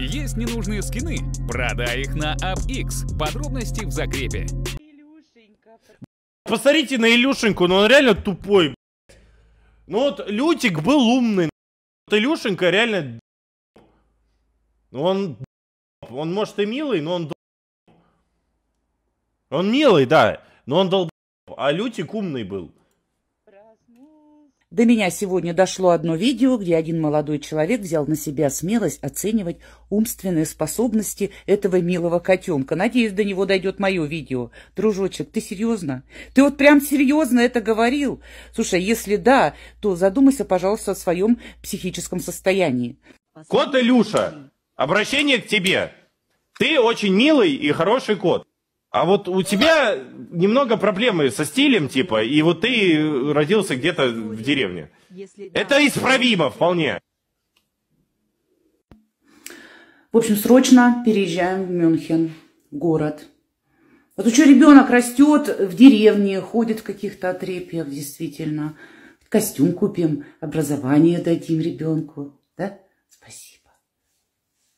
Есть ненужные скины? Продай их на AppX. Подробности в закрепе. Посмотрите на Илюшеньку, но ну он реально тупой. Ну вот Лютик был умный. Вот Илюшенька реально... Ну он... Он может и милый, но он... Он милый, да, но он долб... А Лютик умный был. До меня сегодня дошло одно видео, где один молодой человек взял на себя смелость оценивать умственные способности этого милого котенка. Надеюсь, до него дойдет мое видео. Дружочек, ты серьезно? Ты вот прям серьезно это говорил? Слушай, если да, то задумайся, пожалуйста, о своем психическом состоянии. Кот Илюша, обращение к тебе. Ты очень милый и хороший кот. А вот у тебя немного проблемы со стилем, типа, и вот ты родился где-то в деревне. Это исправимо вполне. В общем, срочно переезжаем в Мюнхен, город. Вот еще ребенок растет в деревне, ходит в каких-то отрепьях, действительно. Костюм купим, образование дадим ребенку. Да? Спасибо.